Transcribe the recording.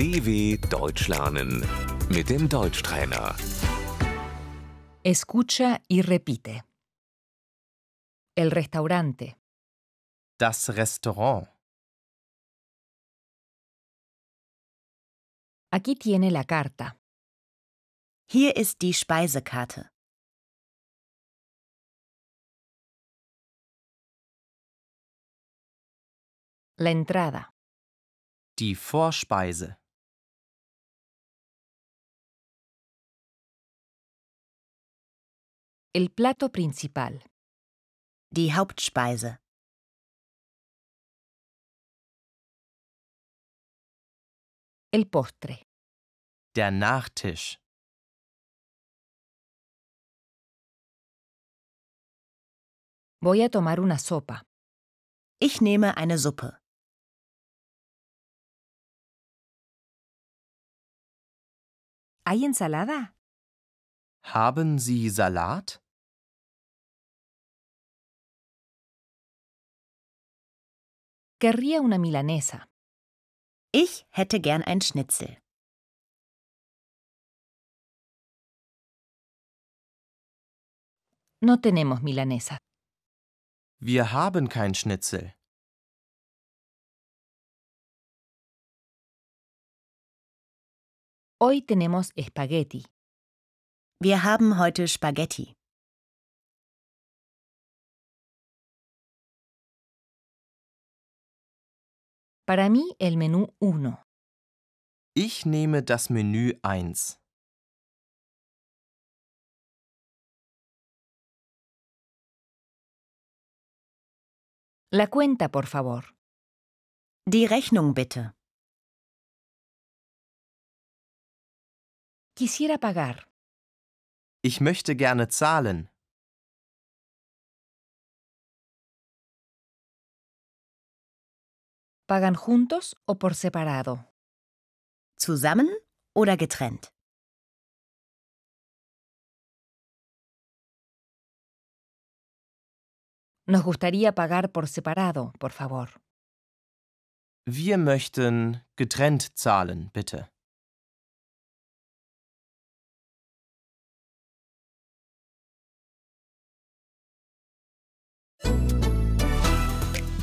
DW Deutsch lernen mit dem Deutschtrainer. Escucha y repite. El restaurante, Das Restaurant. aquí tiene la carta, Hier ist die Speisekarte. la entrada, Die Vorspeise. El plato principal. Die Hauptspeise. El postre. Der Nachtisch. Voy a tomar una sopa. Ich nehme eine Suppe. ¿Hay ensalada? Haben Sie Salat? Querría una milanesa. Ich hätte gern ein Schnitzel. No tenemos milanesa. Wir haben kein Schnitzel. Hoy tenemos Spaghetti. Wir haben heute Spaghetti. Para mí el menú 1. Ich nehme das Menü 1. La cuenta, por favor. Die Rechnung bitte. Quisiera pagar. Ich möchte gerne zahlen. Pagan juntos o por separado. Zusammen oder getrennt. Nos gustaría pagar por separado, por favor. Wir möchten getrennt zahlen, bitte.